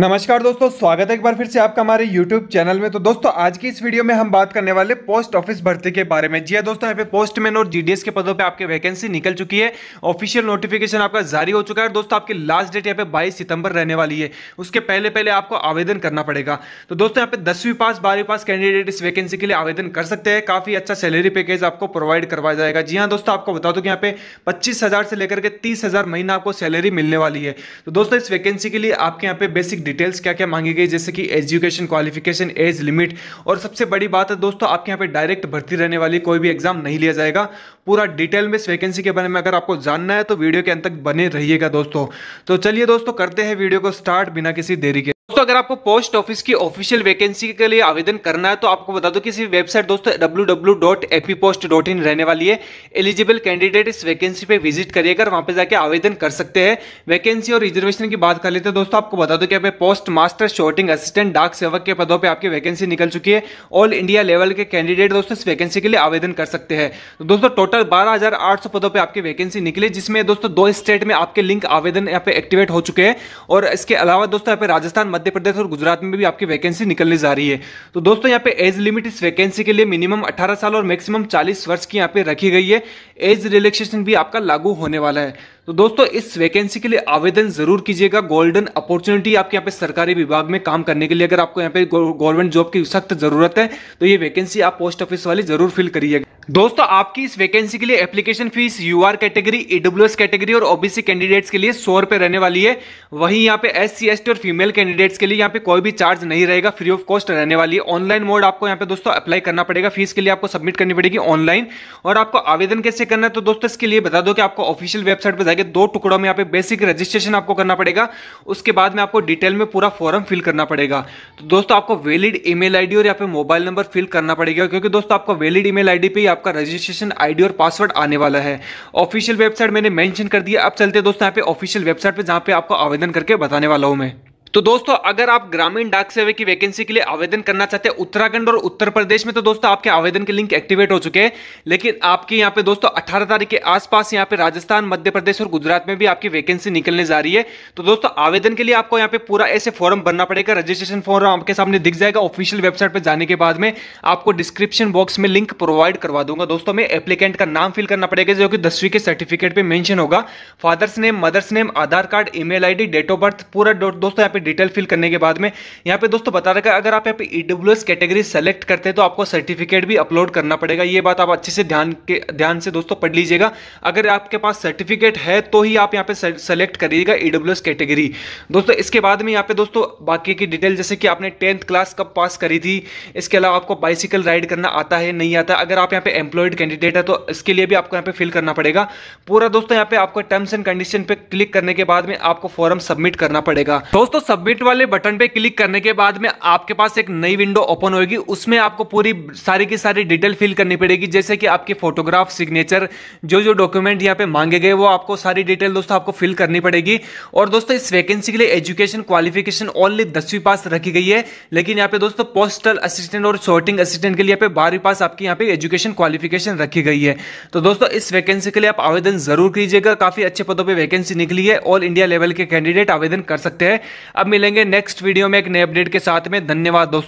नमस्कार दोस्तों स्वागत है एक बार फिर से आपका हमारे YouTube चैनल में तो दोस्तों आज की इस वीडियो में हम बात करने वाले पोस्ट ऑफिस भर्ती के बारे में जी हाँ दोस्तों यहाँ पे पोस्टमैन और जीडीएस के पदों पे आपके वैकेंसी निकल चुकी है ऑफिशियल नोटिफिकेशन आपका जारी हो चुका है दोस्तों आपकी लास्ट डेट यहाँ पे बाईस सितंबर रहने वाली है उसके पहले पहले आपको आवेदन करना पड़ेगा तो दोस्तों यहाँ पे दसवीं पास बारहवीं पास कैंडिडेट इस वैकेंसी के लिए आवेदन कर सकते हैं काफी अच्छा सैलरी पैकेज आपको प्रोवाइड करवाया जाएगा जी हाँ दोस्तों आपको बता दो यहाँ पे पच्चीस से लेकर के तीस महीना आपको सैलरी मिलने वाली है तो दोस्तों इस वैकेंसी के लिए आपके यहाँ पे बेसिक डिटेल्स क्या क्या मांगी गई जैसे कि एजुकेशन क्वालिफिकेशन एज लिमिट और सबसे बड़ी बात है दोस्तों आपके यहाँ पे डायरेक्ट भर्ती रहने वाली कोई भी एग्जाम नहीं लिया जाएगा पूरा डिटेल में इस वैकेंसी के बारे में अगर आपको जानना है तो वीडियो के अंत तक बने रहिएगा दोस्तों तो चलिए दोस्तों करते हैं वीडियो को स्टार्ट बिना किसी देरी के दोस्तों अगर आपको पोस्ट ऑफिस की ऑफिशियल वैकेंसी के लिए आवेदन करना है तो आपको बता दो किसी वेबसाइट दोस्तों www.epipost.in रहने वाली है एलिजिबल कैंडिडेट इस वैकेंसी पे विजिट करिएगा और वहां पे जाके आवेदन कर सकते हैं वैकेंसी और रिजर्वेशन की बात कर लेते हैं दोस्तों आपको बता दो कि यहाँ पोस्ट मास्टर शॉर्टिंग असिस्टेंट डाक सेवक के पदों पर आपकी वैकेंसी निकल चुकी है ऑल इंडिया लेवल के कैंडिडेट दोस्तों इस वैकेंसी के लिए आवेदन कर सकते हैं तो दोस्तों टोटल बारह पदों पर आपकी वैकेंसी निकली जिसमें दोस्तों दो स्टेट में आपके लिंक आवेदन यहाँ पे एक्टिवेट हो चुके हैं और इसके अलावा दोस्तों यहाँ पे राजस्थान मध्य प्रदेश और गुजरात में भी आपकी वैकेंसी निकलने जा रही है तो दोस्तों यहाँ पे एज लिमिट इस वैकेंसी के लिए मिनिमम 18 साल और मैक्सिमम 40 वर्ष की यहाँ पे रखी गई है एज रिलैक्सेशन भी आपका लागू होने वाला है तो दोस्तों इस वैकेंसी के लिए आवेदन जरूर कीजिएगा गोल्डन अपॉर्चुनिटी आपके यहाँ पे सरकारी विभाग में काम करने के लिए अगर आपको यहाँ पे गवर्नमेंट जॉब की सख्त जरूरत है तो ये वैकेंसी आप पोस्ट ऑफिस वाले जरूर फिल करिएगा दोस्तों आपकी इस वैकेंसी के लिए application fees U R category EW category और ओबीसी कैंडिडेट्स के लिए सौ रुपए रहने वाली है वहीं यहाँ पे एस सी और फीमेल कैंडिडेट्स के लिए यहाँ पे कोई भी चार्ज नहीं रहेगा फ्री ऑफ कॉस्ट रहने वाली है ऑनलाइन मोड आपको यहाँ पे दोस्तों अप्लाई करना पड़ेगा फीस के लिए आपको सबमिट करनी पड़ेगी ऑनलाइन और आपको आवेदन कैसे करना है तो दोस्तों इसके लिए बता दो कि आपको ऑफिशियल वेबसाइट पर जाएंगे दो टुकड़ों में यहाँ पे बेसिक रजिस्ट्रेशन आपको करना पड़ेगा उसके बाद में आपको डिटेल में पूरा फॉर्म फिल करना पड़ेगा तो दोस्तों आपको वैलिड ईमेल आईडी और यहाँ पे मोबाइल नंबर फिल करना पड़ेगा क्योंकि दोस्तों आपको वैलिड ईमेल आईडी पे आपका रजिस्ट्रेशन आईडी और पासवर्ड आने वाला है ऑफिशियल वेबसाइट मैंने मैंशन कर दिया अब चलते दोस्तों यहाँ पे ऑफिशियल वेबसाइट पर जहाँ पे आपको आवेदन करके बताने वाला हूँ मैं तो दोस्तों अगर आप ग्रामीण डाक सेवा की वैकेंसी के लिए आवेदन करना चाहते हैं उत्तराखंड और उत्तर प्रदेश में तो दोस्तों आपके आवेदन के लिंक एक्टिवेट हो चुके हैं लेकिन आपके यहाँ पे दोस्तों 18 तारीख के आसपास यहाँ पे राजस्थान मध्य प्रदेश और गुजरात में भी आपकी वैकेंसी निकलने जा रही है तो दोस्तों आवेदन के लिए आपको यहाँ पे पूरा ऐसे फॉर्म भरना पड़ेगा रजिस्ट्रेशन फॉर्म आपके सामने दिख जाएगा ऑफिशियल वेबसाइट पर जाने के बाद में आपको डिस्क्रिप्शन बॉक्स में लिंक प्रोवाइड करवा दूंगा दोस्तों में एप्लीकेंट का नाम फिल करना पड़ेगा जो कि दसवीं के सर्टिफिकेट पर मैंशन होगा father's name mother's name Aadhaar card email ID date of birth पूरा दोस्तों यहाँ पे पे डिटेल फिल करने के बाद में यहाँ पे दोस्तों बता रखा है अगर आप यहाँ पे ई कैटेगरी सेलेक्ट करते हैं तो आपको सर्टिफिकेट भी अपलोड करना पड़ेगा ये बात आप अच्छे से ध्यान के ध्यान से दोस्तों पढ़ लीजिएगा अगर आपके पास सर्टिफिकेट है तो ही आप यहाँ पे सेलेक्ट करिएगा ई e कैटेगरी दोस्तों इसके बाद में यहाँ पे दोस्तों बाकी की डिटेल जैसे कि आपने टेंथ क्लास कब पास करी थी इसके अलावा आपको बाइसिकल राइड करना आता है नहीं आता अगर आप यहाँ पे एम्प्लॉयड कैंडिडेट है तो इसके लिए भी आपको यहाँ पे फिल करना पड़ेगा पूरा दोस्तों यहाँ पे आपको टर्म्स एंड कंडीशन पे क्लिक करने के बाद में आपको फॉर्म सबमिट करना पड़ेगा दोस्तों सबमिट वाले बटन पे क्लिक करने के बाद में आपके पास एक नई विंडो ओपन होगी उसमें आपको पूरी सारी की सारी डिटेल फिल करनी पड़ेगी जैसे कि आपके फोटोग्राफ सिग्नेचर जो जो डॉक्यूमेंट यहाँ पे मांगे गए वो आपको सारी डिटेल दोस्तों आपको फिल करनी पड़ेगी और दोस्तों इस वैकेंसी के लिए एजुकेशन क्वालिफिकेशन ओनली दसवीं पास रखी गई है लेकिन यहाँ पे दोस्तों पोस्टल असिस्टेंट और शॉर्टिंग असिस्टेंट के लिए यहाँ पे बारहवीं पास आपकी यहाँ पे एजुकेशन क्वालिफिकेशन रखी गई है तो दोस्तों इस वैकेंसी के लिए आप आवेदन जरूर कीजिएगा काफी अच्छे पदों पर वैकेंसी निकली है ऑल इंडिया लेवल के कैंडिडेट आवेदन कर सकते हैं अब मिलेंगे नेक्स्ट वीडियो में एक नए अपडेट के साथ में धन्यवाद दोस्तों